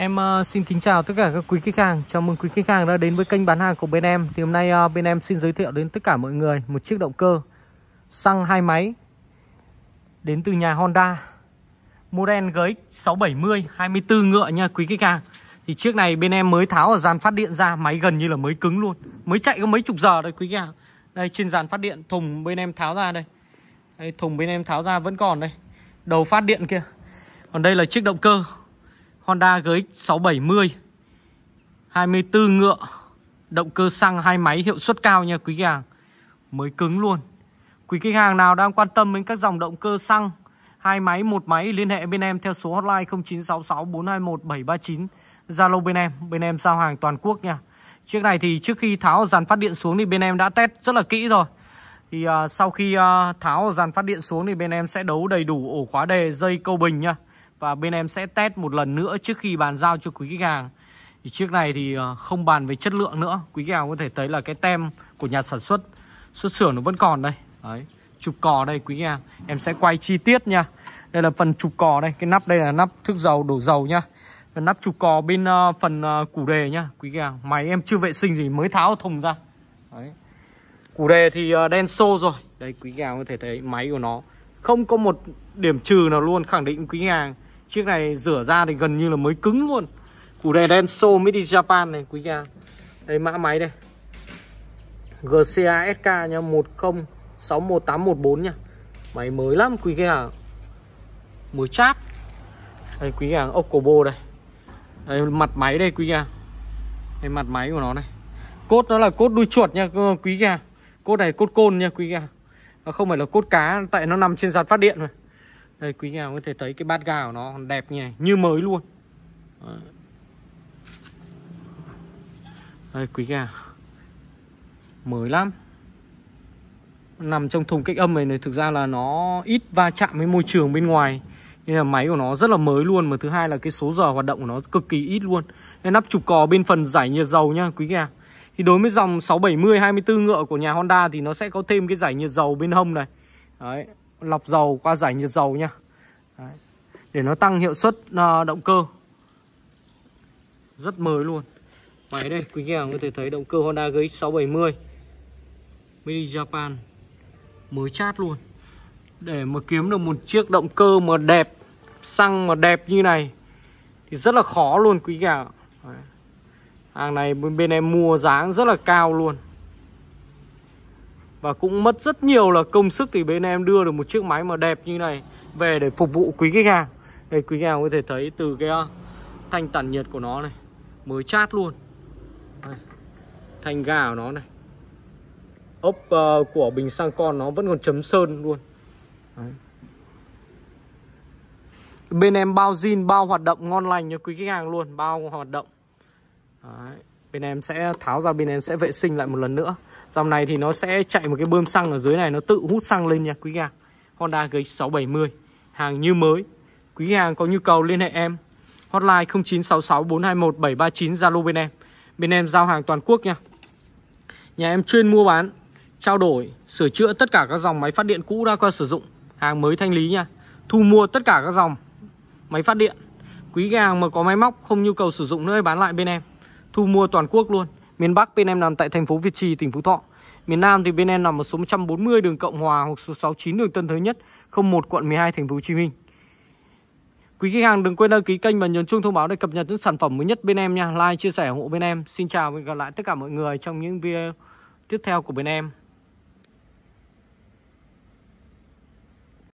Em ờ, xin kính chào tất cả các quý khách hàng Chào mừng quý khách hàng đã đến với kênh bán hàng của bên em Thì hôm nay ờ, bên em xin giới thiệu đến tất cả mọi người Một chiếc động cơ xăng hai máy Đến từ nhà Honda Model GX670 24 ngựa nha quý khách hàng Thì chiếc này bên em mới tháo ở dàn phát điện ra Máy gần như là mới cứng luôn Mới chạy có mấy chục giờ đây quý khách hàng Đây trên dàn phát điện thùng bên em tháo ra đây, đây Thùng bên em tháo ra vẫn còn đây Đầu phát điện kia Còn đây là chiếc động cơ Honda GX670 24 ngựa Động cơ xăng hai máy hiệu suất cao nha quý khách hàng Mới cứng luôn Quý khách hàng nào đang quan tâm đến các dòng động cơ xăng hai máy một máy liên hệ bên em theo số hotline 0966 421 739 Zalo bên em, bên em giao hàng toàn quốc nha. Chiếc này thì trước khi tháo dàn phát điện xuống thì bên em đã test rất là kỹ rồi. Thì uh, sau khi uh, tháo dàn phát điện xuống thì bên em sẽ đấu đầy đủ ổ khóa đề, dây câu bình nha. Và bên em sẽ test một lần nữa trước khi bàn giao cho quý khách hàng thì Chiếc này thì ờ, không bàn về chất lượng nữa Quý khách hàng có thể thấy là cái tem của nhà sản xuất xuất xưởng nó vẫn còn đây Đấy, chụp cò đây quý khách hàng Em sẽ quay chi tiết nha Đây là phần chụp cò đây Cái nắp đây là nắp thức dầu đổ dầu nha Phần nắp chụp cò bên uh, phần uh, củ đề nhá Quý khách hàng Máy em chưa vệ sinh gì mới tháo thùng ra Đấy Củ đề thì uh, đen xô rồi Đây quý khách hàng có thể thấy máy của nó Không có một điểm trừ nào luôn Khẳng định quý khách hàng Chiếc này rửa ra thì gần như là mới cứng luôn Củ đề Denso Made in Japan này quý nhà Đây mã máy đây GCA SK nha 1061814 nha Máy mới lắm quý nhà Mới chát Đây quý nhà ốc cổ bô đây Đây mặt máy đây quý nhà Đây mặt máy của nó này Cốt nó là cốt đuôi chuột nha quý nhà Cốt này cốt côn nha quý nhà Nó không phải là cốt cá Tại nó nằm trên giạt phát điện rồi đây quý nhà có thể thấy cái bát gà nó đẹp như như mới luôn đây quý gà mới lắm nằm trong thùng cách âm này, này thực ra là nó ít va chạm với môi trường bên ngoài nên là máy của nó rất là mới luôn mà thứ hai là cái số giờ hoạt động của nó cực kỳ ít luôn nên nắp trục cò bên phần giải nhiệt dầu nha quý gà thì đối với dòng 670 24 ngựa của nhà Honda thì nó sẽ có thêm cái giải nhiệt dầu bên hông này đấy lọc dầu qua giải nhiệt dầu nha Đấy. để nó tăng hiệu suất à, động cơ rất mới luôn máy đây quý nhà có thể thấy động cơ Honda GX 670 Mini Japan mới chát luôn để mà kiếm được một chiếc động cơ mà đẹp xăng mà đẹp như này thì rất là khó luôn quý gà hàng này bên em mua giá rất là cao luôn và cũng mất rất nhiều là công sức thì bên em đưa được một chiếc máy mà đẹp như này về để phục vụ quý khách hàng. Đây quý khách hàng có thể thấy từ cái ờ, thanh tản nhiệt của nó này, mới chát luôn. Thanh ga của nó này. ốp ờ, của bình xăng con nó vẫn còn chấm sơn luôn. Bên em bao zin, bao hoạt động ngon lành cho quý khách hàng luôn, bao hoạt động. Đấy bên em sẽ tháo ra bên em sẽ vệ sinh lại một lần nữa dòng này thì nó sẽ chạy một cái bơm xăng ở dưới này nó tự hút xăng lên nha quý hàng Honda GX670 hàng như mới quý hàng có nhu cầu liên hệ em hotline 0966 421 739 Zalo bên em bên em giao hàng toàn quốc nha nhà em chuyên mua bán trao đổi sửa chữa tất cả các dòng máy phát điện cũ đã qua sử dụng hàng mới thanh lý nha thu mua tất cả các dòng máy phát điện quý hàng mà có máy móc không nhu cầu sử dụng nữa bán lại bên em thu mua toàn quốc luôn. Miền Bắc bên em nằm tại thành phố Việt Trì, tỉnh Phú Thọ. Miền Nam thì bên em nằm ở số 140 đường Cộng Hòa hoặc số 69 đường Tân Thới Nhất, 01 quận 12 thành phố Hồ Chí Minh. Quý khách hàng đừng quên đăng ký kênh và nhấn chuông thông báo để cập nhật những sản phẩm mới nhất bên em nha. Like, chia sẻ, ủng hộ bên em. Xin chào và hẹn gặp lại tất cả mọi người trong những video tiếp theo của bên em.